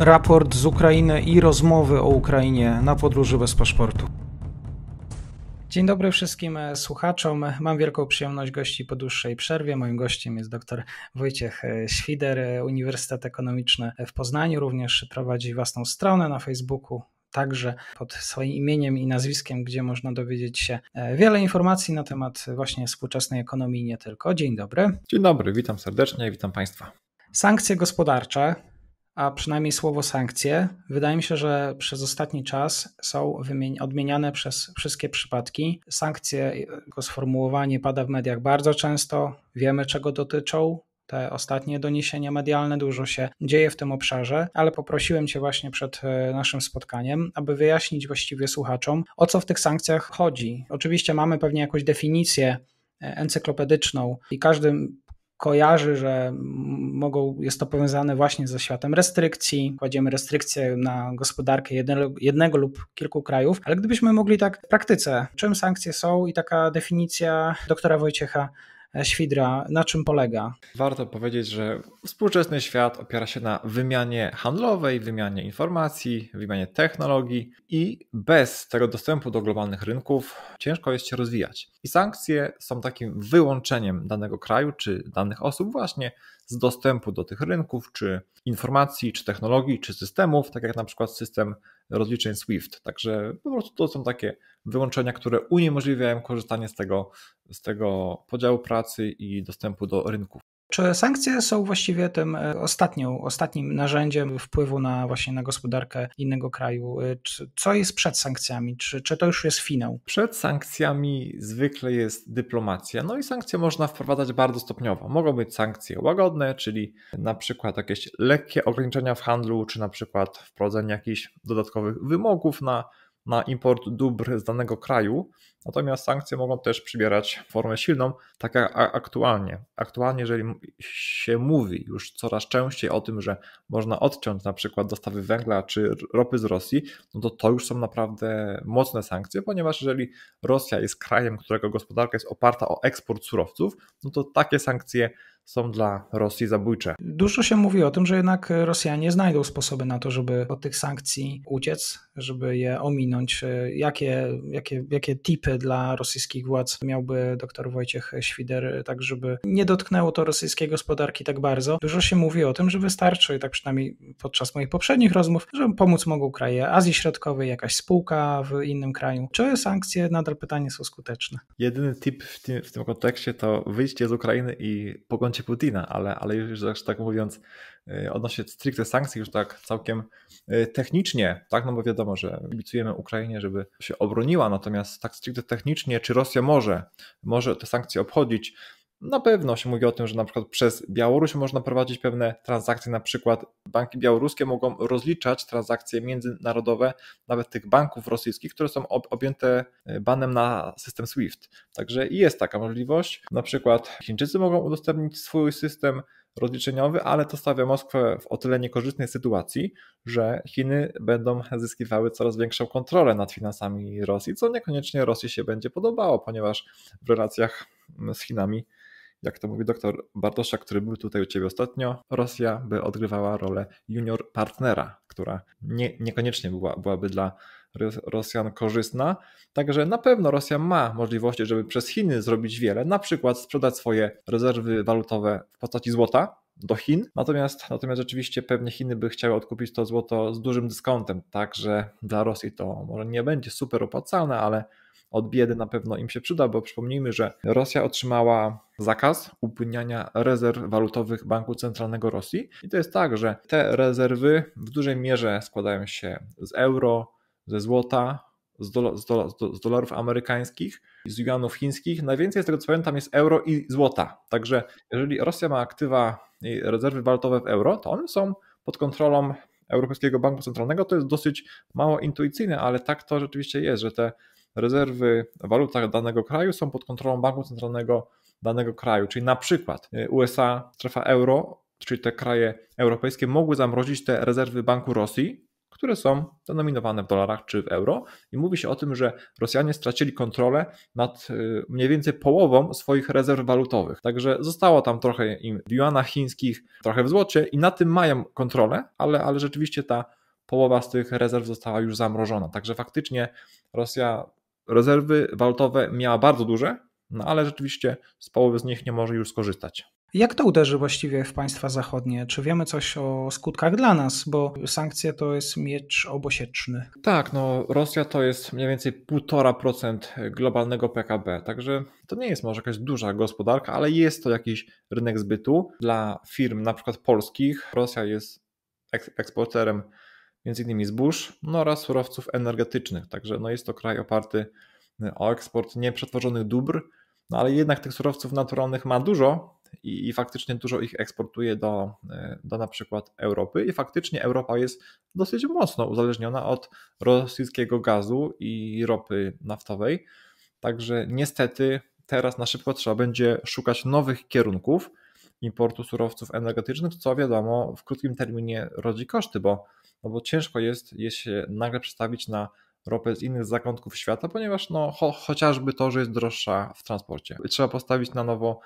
raport z Ukrainy i rozmowy o Ukrainie na podróży bez paszportu. Dzień dobry wszystkim e, słuchaczom. Mam wielką przyjemność gości po dłuższej przerwie. Moim gościem jest dr Wojciech e, Świder, e, Uniwersytet Ekonomiczny w Poznaniu. Również prowadzi własną stronę na Facebooku, także pod swoim imieniem i nazwiskiem, gdzie można dowiedzieć się wiele informacji na temat właśnie współczesnej ekonomii i nie tylko. Dzień dobry. Dzień dobry, witam serdecznie, witam Państwa. Sankcje gospodarcze a przynajmniej słowo sankcje, wydaje mi się, że przez ostatni czas są odmieniane przez wszystkie przypadki. Sankcje, jego sformułowanie pada w mediach bardzo często, wiemy czego dotyczą, te ostatnie doniesienia medialne, dużo się dzieje w tym obszarze, ale poprosiłem Cię właśnie przed e, naszym spotkaniem, aby wyjaśnić właściwie słuchaczom, o co w tych sankcjach chodzi. Oczywiście mamy pewnie jakąś definicję e, encyklopedyczną i każdy kojarzy, że mogą, jest to powiązane właśnie ze światem restrykcji, kładziemy restrykcje na gospodarkę jednego, jednego lub kilku krajów, ale gdybyśmy mogli tak w praktyce, czym sankcje są i taka definicja doktora Wojciecha E, świdra, na czym polega? Warto powiedzieć, że współczesny świat opiera się na wymianie handlowej, wymianie informacji, wymianie technologii i bez tego dostępu do globalnych rynków ciężko jest się rozwijać. I sankcje są takim wyłączeniem danego kraju czy danych osób właśnie z dostępu do tych rynków, czy informacji, czy technologii, czy systemów, tak jak na przykład system rozliczeń SWIFT. Także po prostu to są takie wyłączenia, które uniemożliwiają korzystanie z tego, z tego podziału pracy i dostępu do rynków. Czy sankcje są właściwie tym e, ostatnią, ostatnim narzędziem wpływu na właśnie na gospodarkę innego kraju? E, czy, co jest przed sankcjami? Czy, czy to już jest finał? Przed sankcjami zwykle jest dyplomacja, no i sankcje można wprowadzać bardzo stopniowo. Mogą być sankcje łagodne, czyli na przykład jakieś lekkie ograniczenia w handlu, czy na przykład wprowadzenie jakichś dodatkowych wymogów na, na import dóbr z danego kraju, Natomiast sankcje mogą też przybierać formę silną, tak jak aktualnie. Aktualnie, jeżeli się mówi już coraz częściej o tym, że można odciąć na przykład dostawy węgla czy ropy z Rosji, no to to już są naprawdę mocne sankcje, ponieważ jeżeli Rosja jest krajem, którego gospodarka jest oparta o eksport surowców, no to takie sankcje są dla Rosji zabójcze. Dużo się mówi o tym, że jednak Rosjanie znajdą sposoby na to, żeby od tych sankcji uciec, żeby je ominąć. E, jakie, jakie, jakie typy dla rosyjskich władz miałby dr Wojciech Świder, tak żeby nie dotknęło to rosyjskiej gospodarki tak bardzo. Dużo się mówi o tym, że wystarczy, tak przynajmniej podczas moich poprzednich rozmów, że pomóc mogą kraje Azji Środkowej, jakaś spółka w innym kraju. Czy sankcje nadal pytanie są skuteczne? Jedyny tip w tym, w tym kontekście to wyjście z Ukrainy i pogoncie Putina, ale, ale już tak mówiąc, E, odnośnie stricte sankcji, już tak całkiem e, technicznie, tak, no bo wiadomo, że kibicujemy Ukrainie, żeby się obroniła, natomiast tak stricte technicznie, czy Rosja może, może te sankcje obchodzić? Na pewno się mówi o tym, że na przykład przez Białoruś można prowadzić pewne transakcje, na przykład banki białoruskie mogą rozliczać transakcje międzynarodowe nawet tych banków rosyjskich, które są objęte e, banem na system SWIFT. Także jest taka możliwość. Na przykład Chińczycy mogą udostępnić swój system, rozliczeniowy, ale to stawia Moskwę w o tyle niekorzystnej sytuacji, że Chiny będą zyskiwały coraz większą kontrolę nad finansami Rosji, co niekoniecznie Rosji się będzie podobało, ponieważ w relacjach mm, z Chinami, jak to mówi doktor Bartosza, który był tutaj u Ciebie ostatnio, Rosja by odgrywała rolę junior partnera, która nie, niekoniecznie była, byłaby dla Rosjan korzystna. Także na pewno Rosja ma możliwości, żeby przez Chiny zrobić wiele, na przykład sprzedać swoje rezerwy walutowe w postaci złota, do Chin. Natomiast, natomiast rzeczywiście pewnie Chiny by chciały odkupić to złoto z dużym dyskontem, także dla Rosji to może nie będzie super opłacalne, ale od biedy na pewno im się przyda, bo przypomnijmy, że Rosja otrzymała zakaz upłyniania rezerw walutowych Banku Centralnego Rosji i to jest tak, że te rezerwy w dużej mierze składają się z euro, ze złota, z, z, z dolarów amerykańskich z juanów chińskich. Najwięcej z tego co pamiętam jest euro i złota. Także jeżeli Rosja ma aktywa i rezerwy walutowe w euro, to one są pod kontrolą Europejskiego Banku Centralnego. To jest dosyć mało intuicyjne, ale tak to rzeczywiście jest, że te rezerwy w walutach danego kraju są pod kontrolą Banku Centralnego danego kraju. Czyli na przykład y, USA, strefa euro, czyli te kraje europejskie mogły zamrozić te rezerwy Banku Rosji, które są denominowane w dolarach czy w euro. I mówi się o tym, że Rosjanie stracili kontrolę nad y, mniej więcej połową swoich rezerw walutowych. Także zostało tam trochę im w juanach chińskich, trochę w złocie i na tym mają kontrolę, ale, ale rzeczywiście ta połowa z tych rezerw została już zamrożona. Także faktycznie Rosja rezerwy walutowe miała bardzo duże, no ale rzeczywiście z połowy z nich nie może już skorzystać. Jak to uderzy właściwie w państwa zachodnie? Czy wiemy coś o skutkach dla nas? Bo sankcje to jest miecz obosieczny. Tak, no Rosja to jest mniej więcej 1,5% globalnego PKB, także to nie jest może jakaś duża gospodarka, ale jest to jakiś rynek zbytu dla firm na przykład polskich. Rosja jest eksporterem między innymi zbóż no oraz surowców energetycznych, także no jest to kraj oparty e, o eksport nieprzetworzonych dóbr, no ale jednak tych surowców naturalnych ma dużo, i, i faktycznie dużo ich eksportuje do, e, do na przykład Europy i faktycznie Europa jest dosyć mocno uzależniona od rosyjskiego gazu i ropy naftowej. Także niestety teraz na szybko trzeba będzie szukać nowych kierunków importu surowców energetycznych, co wiadomo w krótkim terminie rodzi koszty, bo, no bo ciężko jest je się nagle przestawić na ropę z innych zakątków świata, ponieważ no, cho, chociażby to, że jest droższa w transporcie. Trzeba postawić na nowo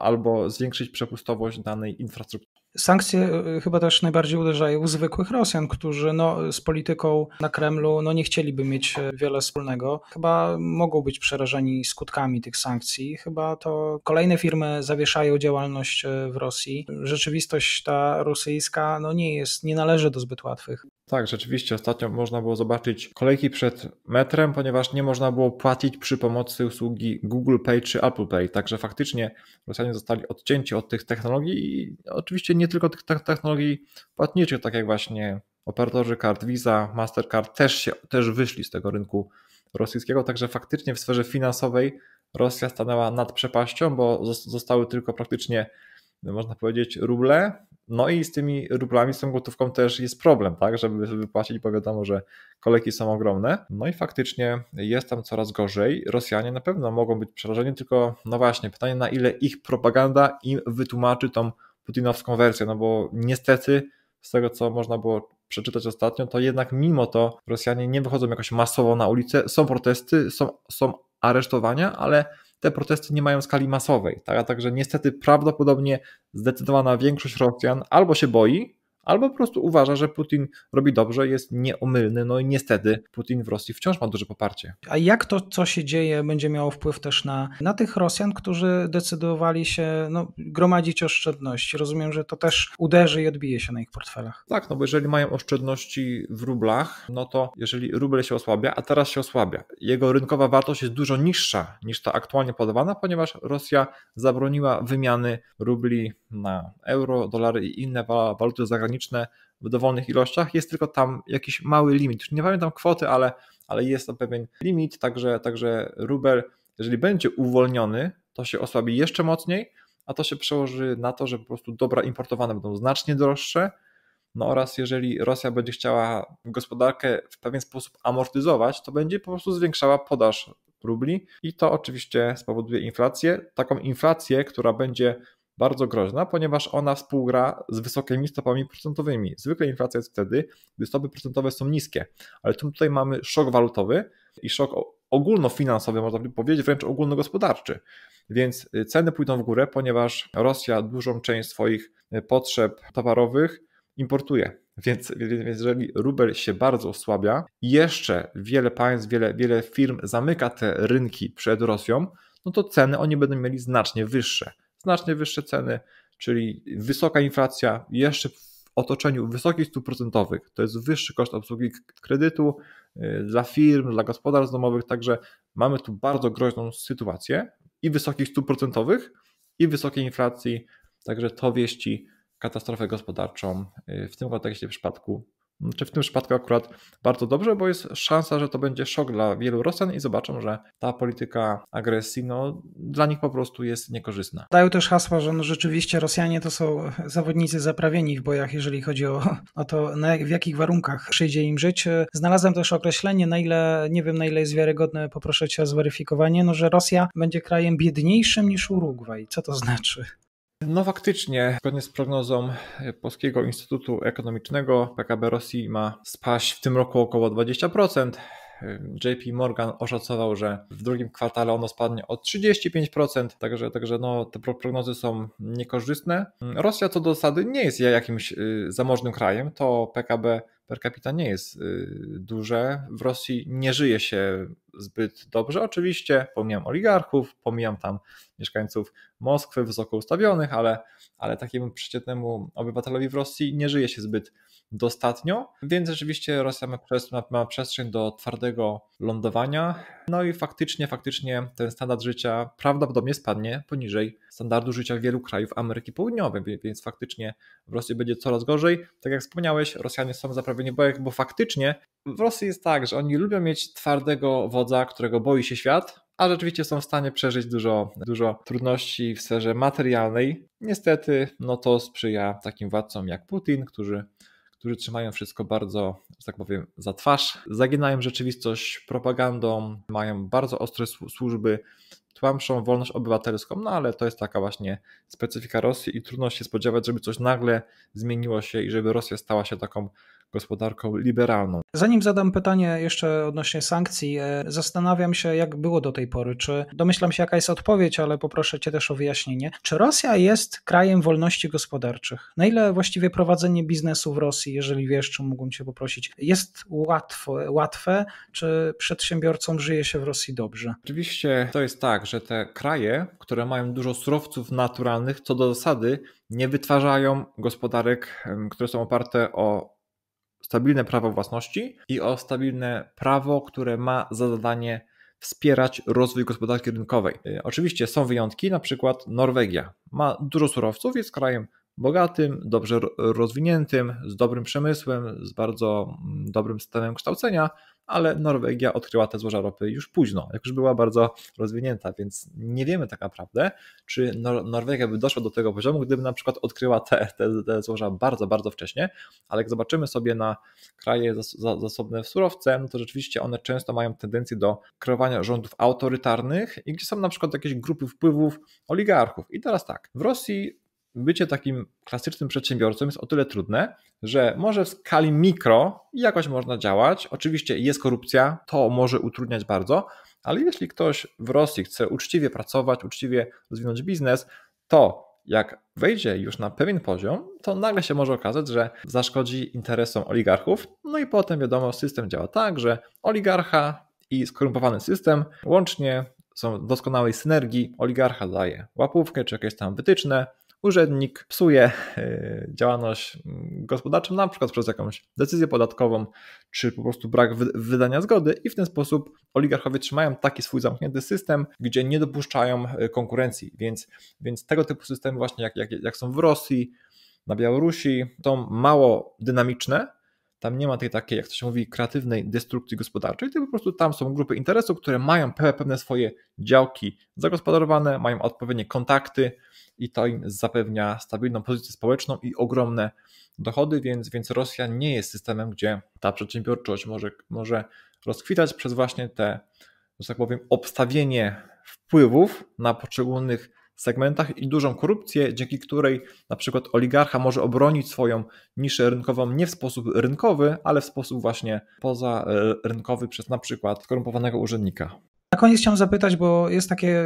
albo zwiększyć przepustowość danej infrastruktury. Sankcje e, chyba też najbardziej uderzają u zwykłych Rosjan, którzy no, z polityką na Kremlu no, nie chcieliby mieć e, wiele wspólnego. Chyba mogą być przerażeni skutkami tych sankcji. Chyba to kolejne firmy zawieszają działalność e, w Rosji. Rzeczywistość ta rosyjska no, nie jest, nie należy do zbyt łatwych. Tak, rzeczywiście. Ostatnio można było zobaczyć kolejki przed metrem, ponieważ nie można było płacić przy pomocy usługi Google Pay czy Apple Pay. Także faktycznie Rosjanie zostali odcięci od tych technologii i oczywiście nie tylko tych technologii płatniczych, tak jak właśnie operatorzy kart Visa, Mastercard też, się, też wyszli z tego rynku rosyjskiego. Także faktycznie w sferze finansowej Rosja stanęła nad przepaścią, bo zostały tylko praktycznie, można powiedzieć, ruble no i z tymi rublami, z tą gotówką też jest problem, tak, żeby wypłacić, bo wiadomo, że kolejki są ogromne. No i faktycznie jest tam coraz gorzej. Rosjanie na pewno mogą być przerażeni, tylko no właśnie, pytanie na ile ich propaganda im wytłumaczy tą putinowską wersję, no bo niestety z tego, co można było przeczytać ostatnio, to jednak mimo to Rosjanie nie wychodzą jakoś masowo na ulicę, są protesty, są, są aresztowania, ale te protesty nie mają skali masowej. Tak? Także niestety prawdopodobnie zdecydowana większość Rosjan albo się boi, Albo po prostu uważa, że Putin robi dobrze, jest nieomylny, no i niestety Putin w Rosji wciąż ma duże poparcie. A jak to, co się dzieje, będzie miało wpływ też na, na tych Rosjan, którzy decydowali się no, gromadzić oszczędności? Rozumiem, że to też uderzy i odbije się na ich portfelach. Tak, no bo jeżeli mają oszczędności w rublach, no to jeżeli ruble się osłabia, a teraz się osłabia, jego rynkowa wartość jest dużo niższa niż ta aktualnie podawana, ponieważ Rosja zabroniła wymiany rubli na euro, dolary i inne waluty zagraniczne w dowolnych ilościach. Jest tylko tam jakiś mały limit. nie pamiętam kwoty, ale, ale jest to pewien limit, także, także rubel, jeżeli będzie uwolniony, to się osłabi jeszcze mocniej, a to się przełoży na to, że po prostu dobra importowane będą znacznie droższe. No oraz jeżeli Rosja będzie chciała gospodarkę w pewien sposób amortyzować, to będzie po prostu zwiększała podaż rubli i to oczywiście spowoduje inflację. Taką inflację, która będzie bardzo groźna, ponieważ ona współgra z wysokimi stopami procentowymi. Zwykle inflacja jest wtedy, gdy stopy procentowe są niskie, ale tutaj mamy szok walutowy i szok ogólnofinansowy, można powiedzieć, wręcz ogólnogospodarczy. Więc y, ceny pójdą w górę, ponieważ Rosja dużą część swoich y, potrzeb towarowych importuje. Więc, więc jeżeli rubel się bardzo osłabia, jeszcze wiele państw, wiele, wiele firm zamyka te rynki przed Rosją, no to ceny oni będą mieli znacznie wyższe znacznie wyższe ceny, czyli wysoka inflacja, jeszcze w otoczeniu wysokich stóp procentowych, to jest wyższy koszt obsługi kredytu y, dla firm, dla gospodarstw domowych, także mamy tu bardzo groźną sytuację i wysokich stóp procentowych, i wysokiej inflacji, także to wieści katastrofę gospodarczą y, w tym kontekście w przypadku czy w tym przypadku akurat bardzo dobrze, bo jest szansa, że to będzie szok dla wielu Rosjan i zobaczą, że ta polityka agresji no, dla nich po prostu jest niekorzystna. Dają też hasła, że no rzeczywiście Rosjanie to są zawodnicy zaprawieni w bojach, jeżeli chodzi o, o to, na, w jakich warunkach przyjdzie im żyć. Znalazłem też określenie, na ile, nie wiem na ile jest wiarygodne, poproszę Cię o zweryfikowanie, no, że Rosja będzie krajem biedniejszym niż Urugwaj. Co to znaczy? No faktycznie, zgodnie z prognozą e, Polskiego Instytutu Ekonomicznego, PKB Rosji ma spaść w tym roku około 20%. E, JP Morgan oszacował, że w drugim kwartale ono spadnie o 35%, także, także no, te prognozy są niekorzystne. Mm, Rosja co do zasady nie jest jakimś y, zamożnym krajem, to PKB per capita nie jest y, duże. W Rosji nie żyje się zbyt dobrze. Oczywiście pomijam oligarchów, pomijam tam mieszkańców Moskwy wysoko ustawionych, ale, ale takiemu przeciętnemu obywatelowi w Rosji nie żyje się zbyt dobrze dostatnio, więc rzeczywiście Rosja ma, ma przestrzeń do twardego lądowania, no i faktycznie, faktycznie ten standard życia prawdopodobnie spadnie poniżej standardu życia wielu krajów Ameryki Południowej, więc faktycznie w Rosji będzie coraz gorzej. Tak jak wspomniałeś, Rosjanie są zaprawieni bojek, bo faktycznie w Rosji jest tak, że oni lubią mieć twardego wodza, którego boi się świat, a rzeczywiście są w stanie przeżyć dużo, dużo trudności w sferze materialnej. Niestety, no to sprzyja takim władcom jak Putin, którzy którzy trzymają wszystko bardzo, że tak powiem, za twarz, zaginają rzeczywistość propagandą, mają bardzo ostre służby, tłamszą wolność obywatelską, no ale to jest taka właśnie specyfika Rosji i trudno się spodziewać, żeby coś nagle zmieniło się i żeby Rosja stała się taką gospodarką liberalną. Zanim zadam pytanie jeszcze odnośnie sankcji, e, zastanawiam się, jak było do tej pory. Czy domyślam się, jaka jest odpowiedź, ale poproszę Cię też o wyjaśnienie. Czy Rosja jest krajem wolności gospodarczych? Na ile właściwie prowadzenie biznesu w Rosji, jeżeli wiesz, czy mógłbym Cię poprosić, jest łatwo, łatwe, czy przedsiębiorcom żyje się w Rosji dobrze? Oczywiście to jest tak, że te kraje, które mają dużo surowców naturalnych, co do zasady, nie wytwarzają gospodarek, które są oparte o stabilne prawo własności i o stabilne prawo, które ma za zadanie wspierać rozwój gospodarki rynkowej. Y, oczywiście są wyjątki, na przykład Norwegia ma dużo surowców, jest krajem bogatym, dobrze rozwiniętym, z dobrym przemysłem, z bardzo mm, dobrym systemem kształcenia, ale Norwegia odkryła te złoża ropy już późno, jak już była bardzo rozwinięta, więc nie wiemy tak naprawdę, czy Nor Norwegia by doszła do tego poziomu, gdyby na przykład odkryła te, te, te złoża bardzo, bardzo wcześnie, ale jak zobaczymy sobie na kraje zas zasobne w surowce, no to rzeczywiście one często mają tendencję do kreowania rządów autorytarnych i gdzie są na przykład jakieś grupy wpływów oligarchów. I teraz tak, w Rosji bycie takim klasycznym przedsiębiorcą jest o tyle trudne, że może w skali mikro jakoś można działać. Oczywiście jest korupcja, to może utrudniać bardzo, ale jeśli ktoś w Rosji chce uczciwie pracować, uczciwie rozwinąć biznes, to jak wejdzie już na pewien poziom, to nagle się może okazać, że zaszkodzi interesom oligarchów. No i potem wiadomo, system działa tak, że oligarcha i skorumpowany system łącznie są w doskonałej synergii. Oligarcha daje łapówkę czy jakieś tam wytyczne, urzędnik psuje e, działalność mm, gospodarczą, na przykład przez jakąś decyzję podatkową, czy po prostu brak wydania zgody, i w ten sposób oligarchowie trzymają taki swój zamknięty system, gdzie nie dopuszczają e, konkurencji. Więc, więc tego typu systemy, właśnie jak, jak, jak są w Rosji, na Białorusi, są mało dynamiczne, tam nie ma tej takiej, jak to się mówi, kreatywnej destrukcji gospodarczej, tylko po prostu tam są grupy interesów, które mają pewne swoje działki zagospodarowane, mają odpowiednie kontakty i to im zapewnia stabilną pozycję społeczną i ogromne dochody, więc, więc Rosja nie jest systemem, gdzie ta przedsiębiorczość może, może rozkwitać przez właśnie te, że tak powiem, obstawienie wpływów na poszczególnych segmentach i dużą korupcję, dzięki której na przykład oligarcha może obronić swoją niszę rynkową nie w sposób rynkowy, ale w sposób właśnie pozarynkowy e, przez na przykład skorumpowanego urzędnika. Na koniec chciałem zapytać, bo jest takie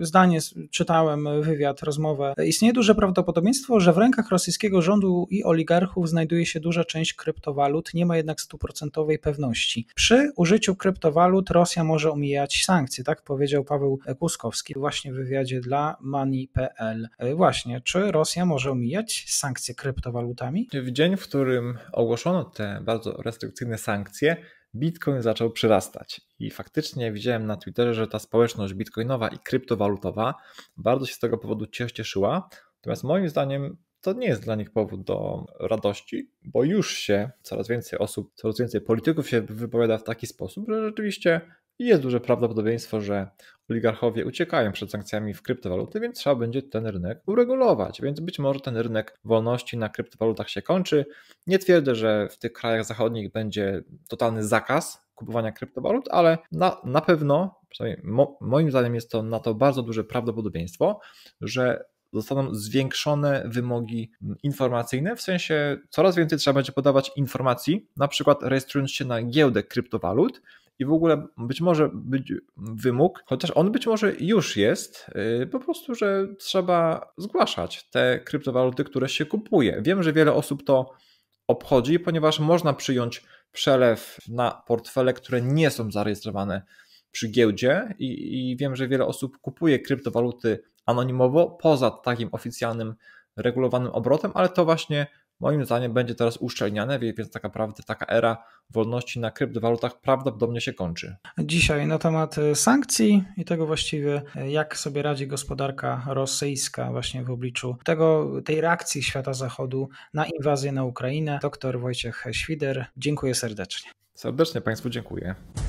zdanie, czytałem wywiad, rozmowę. Istnieje duże prawdopodobieństwo, że w rękach rosyjskiego rządu i oligarchów znajduje się duża część kryptowalut, nie ma jednak stuprocentowej pewności. Przy użyciu kryptowalut Rosja może omijać sankcje, tak powiedział Paweł Kuskowski właśnie w wywiadzie dla Money.pl. Właśnie, czy Rosja może omijać sankcje kryptowalutami? W dzień, w którym ogłoszono te bardzo restrykcyjne sankcje, Bitcoin zaczął przyrastać. I faktycznie widziałem na Twitterze, że ta społeczność bitcoinowa i kryptowalutowa bardzo się z tego powodu cieszyła. Natomiast moim zdaniem to nie jest dla nich powód do radości, bo już się coraz więcej osób, coraz więcej polityków się wypowiada w taki sposób, że rzeczywiście i jest duże prawdopodobieństwo, że oligarchowie uciekają przed sankcjami w kryptowaluty, więc trzeba będzie ten rynek uregulować. Więc być może ten rynek wolności na kryptowalutach się kończy. Nie twierdzę, że w tych krajach zachodnich będzie totalny zakaz kupowania kryptowalut, ale na, na pewno, przynajmniej mo, moim zdaniem jest to na to bardzo duże prawdopodobieństwo, że zostaną zwiększone wymogi informacyjne, w sensie coraz więcej trzeba będzie podawać informacji, na przykład rejestrując się na giełdę kryptowalut, i w ogóle być może być wymóg, chociaż on być może już jest, y, po prostu, że trzeba zgłaszać te kryptowaluty, które się kupuje. Wiem, że wiele osób to obchodzi, ponieważ można przyjąć przelew na portfele, które nie są zarejestrowane przy giełdzie i, i wiem, że wiele osób kupuje kryptowaluty anonimowo poza takim oficjalnym regulowanym obrotem, ale to właśnie moim zdaniem będzie teraz uszczelniane, więc tak naprawdę taka era wolności na kryptowalutach prawdopodobnie się kończy. Dzisiaj na temat e, sankcji i tego właściwie, e, jak sobie radzi gospodarka rosyjska właśnie w obliczu tego, tej reakcji świata zachodu na inwazję na Ukrainę. Doktor Wojciech Świder, dziękuję serdecznie. Serdecznie Państwu dziękuję.